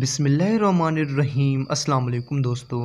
बिसमीम् अल्लाम दोस्तों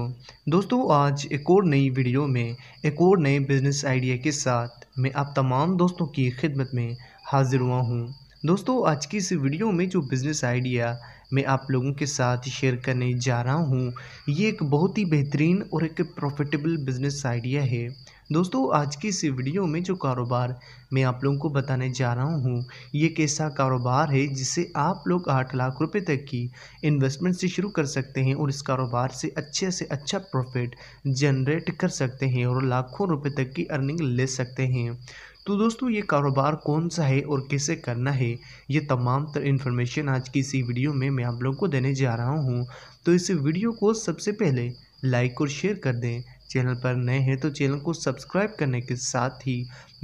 दोस्तों आज एक और नई वीडियो में एक और नए बिज़नेस आइडिया के साथ मैं आप तमाम दोस्तों की खिदमत में हाज़िर हुआ हूँ दोस्तों आज की इस वीडियो में जो बिज़नेस आइडिया मैं आप लोगों के साथ शेयर करने जा रहा हूँ ये एक बहुत ही बेहतरीन और एक प्रॉफिटेबल बिज़नेस आइडिया है दोस्तों आज की इस वीडियो में जो कारोबार मैं आप लोगों को बताने जा रहा हूँ ये कैसा कारोबार है जिसे आप लोग आठ लाख रुपए तक की इन्वेस्टमेंट से शुरू कर सकते हैं और इस कारोबार से अच्छे से अच्छा प्रॉफिट जनरेट कर सकते हैं और लाखों रुपए तक की अर्निंग ले सकते हैं तो दोस्तों ये कारोबार कौन सा है और कैसे करना है ये तमाम तर इन्फॉर्मेशन आज की इसी वीडियो में मैं आप लोगों को देने जा रहा हूँ तो इस वीडियो को सबसे पहले लाइक और शेयर कर दें चैनल पर नए हैं तो चैनल को सब्सक्राइब करने के साथ ही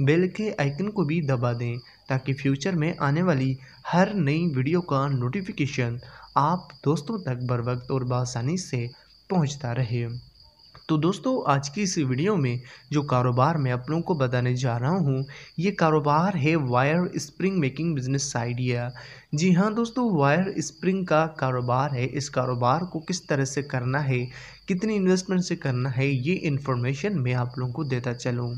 बेल के आइकन को भी दबा दें ताकि फ्यूचर में आने वाली हर नई वीडियो का नोटिफिकेशन आप दोस्तों तक बर वक्त और बसानी से पहुंचता रहे तो दोस्तों आज की इस वीडियो में जो कारोबार मैं आप लोगों को बताने जा रहा हूं ये कारोबार है wire spring making business idea जी हाँ दोस्तों वायर स्प्रिंग का कारोबार है इस कारोबार को किस तरह से करना है कितनी इन्वेस्टमेंट से करना है ये इन्फॉर्मेशन मैं आप लोगों को देता चलूँ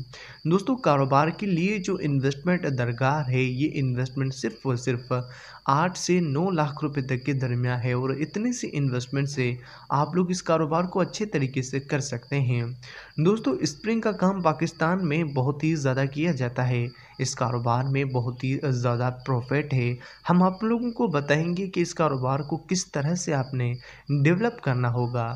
दोस्तों कारोबार के लिए जो इन्वेस्टमेंट दरकार है ये इन्वेस्टमेंट सिर्फ और सिर्फ आठ से नौ लाख रुपए तक के दरमियान है और इतने से इन्वेस्टमेंट से आप लोग इस कारोबार को अच्छे तरीके से कर सकते हैं दोस्तों स्प्रिंग का काम पाकिस्तान में बहुत ही ज़्यादा किया जाता है इस कारोबार में बहुत ही ज़्यादा प्रॉफिट है हम आप लोगों को बताएंगे कि इस कारोबार को किस तरह से आपने डेवलप करना होगा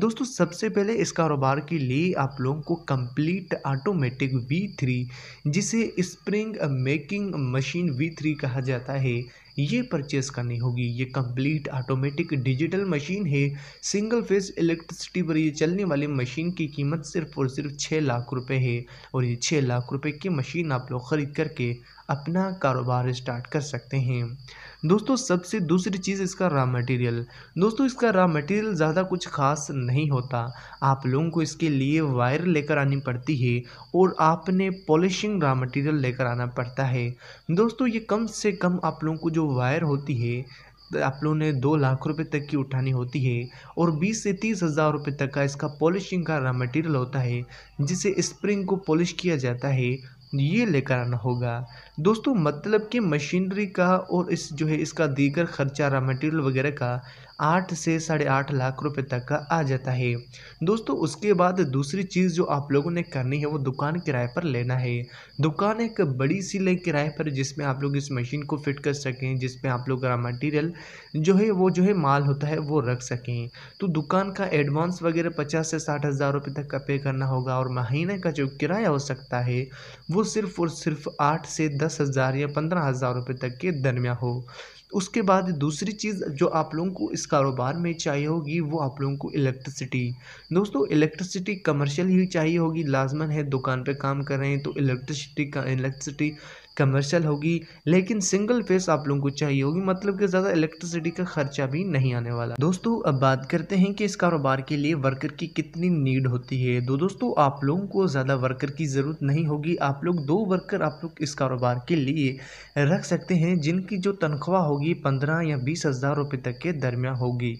दोस्तों सबसे पहले इस कारोबार के लिए आप लोगों को कंप्लीट ऑटोमेटिक वी थ्री जिसे spring making machine V three कहा जाता है ये परचेस करनी होगी ये कंप्लीट ऑटोमेटिक डिजिटल मशीन है सिंगल फेज इलेक्ट्रिसिटी पर ये चलने वाली मशीन की कीमत सिर्फ और सिर्फ छः लाख रुपए है और ये छः लाख रुपए की मशीन आप लोग ख़रीद करके अपना कारोबार स्टार्ट कर सकते हैं दोस्तों सबसे दूसरी चीज़ इसका रॉ मटेरियल दोस्तों इसका रॉ मटेरियल ज़्यादा कुछ खास नहीं होता आप लोगों को इसके लिए वायर लेकर आनी पड़ती है और आपने पॉलिशिंग रॉ मटेरियल लेकर आना पड़ता है दोस्तों ये कम से कम आप लोगों को जो वायर होती है आप लोगों ने दो लाख रुपए तक की उठानी होती है और बीस से तीस हज़ार रुपये तक का इसका पॉलिशिंग का रॉ मटेरियल होता है जिसे स्प्रिंग को पॉलिश किया जाता है ये लेकर आना होगा दोस्तों मतलब कि मशीनरी का और इस जो है इसका दीगर खर्चा रहा मटेरियल वगैरह का आठ से साढ़े आठ लाख रुपए तक का आ जाता है दोस्तों उसके बाद दूसरी चीज़ जो आप लोगों ने करनी है वो दुकान किराए पर लेना है दुकान एक बड़ी सी लें किराए पर जिसमें आप लोग इस मशीन को फिट कर सकें जिसमें आप लोग रहा मटीरियल जो है वो जो है माल होता है वो रख सकें तो दुकान का एडवांस वगैरह पचास से साठ हज़ार रुपये तक का पे करना होगा और महीने का जो किराया हो सकता है वो वो सिर्फ़ और सिर्फ आठ से दस हज़ार या पंद्रह हज़ार रुपये तक के दरमिया हो उसके बाद दूसरी चीज़ जो आप लोगों को इस कारोबार में चाहिए होगी वो आप लोगों को इलेक्ट्रिसिटी दोस्तों इलेक्ट्रिसिटी कमर्शियल ही चाहिए होगी लाजमन है दुकान पे काम कर रहे हैं तो इलेक्ट्रिसिटी का इलेक्ट्रिसिटी कमर्शियल होगी लेकिन सिंगल फेस आप लोगों को चाहिए होगी मतलब कि ज़्यादा इलेक्ट्रिसिटी का खर्चा भी नहीं आने वाला दोस्तों अब बात करते हैं कि इस कारोबार के लिए वर्कर की कितनी नीड होती है दो तो दोस्तों आप लोगों को ज़्यादा वर्कर की ज़रूरत नहीं होगी आप लोग दो वर्कर आप लोग इस कारोबार के लिए रख सकते हैं जिनकी जो तनख्वाह होगी पंद्रह या बीस हज़ार रुपये तक के दरमियान होगी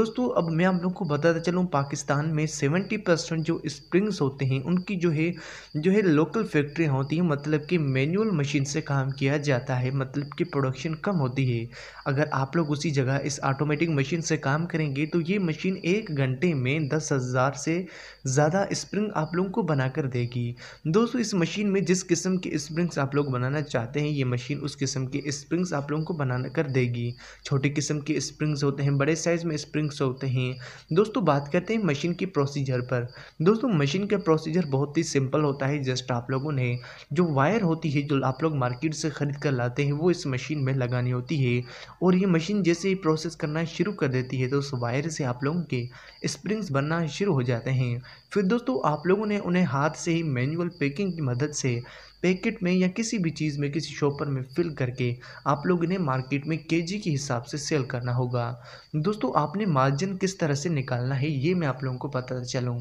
दोस्तों अब मैं आप लोग को बताता चलूँ पाकिस्तान में सेवेंटी परसेंट जो स्प्रिंग्स होते हैं उनकी जो है जो है लोकल फैक्ट्रियाँ होती हैं मतलब कि मैनुअल मशीन मशीन से काम किया जाता है मतलब कि प्रोडक्शन कम होती है अगर आप लोग उसी जगह इस ऑटोमेटिक मशीन से काम करेंगे तो ये मशीन एक घंटे में दस हज़ार से ज़्यादा स्प्रिंग आप लोगों को बनाकर देगी दोस्तों इस मशीन में जिस किस्म के स्प्रिंग्स आप लोग बनाना चाहते हैं ये मशीन उस किस्म के स्प्रिंग्स आप लोगों को बना कर देगी छोटे किस्म के स्प्रिंग्स होते हैं बड़े साइज़ में स्प्रिंग्स होते हैं दोस्तों बात करते हैं मशीन की प्रोसीजर पर दोस्तों मशीन का प्रोसीजर बहुत ही सिंपल होता है जस्ट आप लोगों ने जो वायर होती है जो आप आप लोग मार्केट से ख़रीद कर लाते हैं वो इस मशीन में लगानी होती है और ये मशीन जैसे ही प्रोसेस करना शुरू कर देती है तो उस वायर से आप लोगों के स्प्रिंग्स बनना शुरू हो जाते हैं फिर दोस्तों आप लोगों ने उन्हें हाथ से ही मैनुअल पैकिंग की मदद से पैकेट में या किसी भी चीज़ में किसी शॉपर में फिल करके आप लोग इन्हें मार्केट में के के हिसाब से सेल करना होगा दोस्तों आपने मार्जिन किस तरह से निकालना है ये मैं आप लोगों को पता चलूँ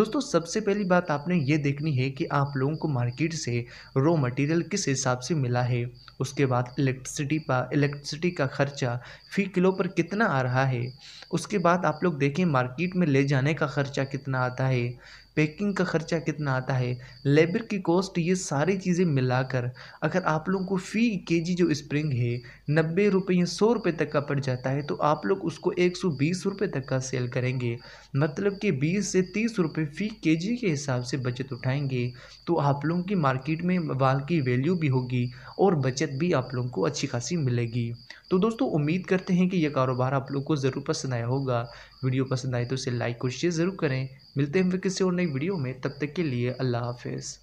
दोस्तों सबसे पहली बात आपने ये देखनी है कि आप लोगों को मार्केट से रॉ मटेरियल किस हिसाब से मिला है उसके बाद इलेक्ट्रिसिटी पा इलेक्ट्रिसिटी का खर्चा फी किलो पर कितना आ रहा है उसके बाद आप लोग देखें मार्केट में ले जाने का खर्चा कितना आता है पैकिंग का खर्चा कितना आता है लेबर की कॉस्ट ये सारी चीज़ें मिलाकर अगर आप लोगों को फ़ी के जी जो स्प्रिंग है नब्बे रुपये या सौ रुपये तक का पड़ जाता है तो आप लोग उसको एक सौ बीस रुपये तक का सेल करेंगे मतलब कि बीस से तीस रुपये फ़ी के जी के हिसाब से बचत उठाएंगे तो आप लोगों की मार्केट में वाल की वैल्यू भी होगी और बचत भी आप लोगों को अच्छी खासी मिलेगी तो दोस्तों उम्मीद करते हैं कि यह कारोबार आप लोग को ज़रूर पसंद आया होगा वीडियो पसंद आए तो उसे लाइक और शेयर ज़रूर करें मिलते हैं फिर किसी और नई वीडियो में तब तक के लिए अल्लाह हाफिज़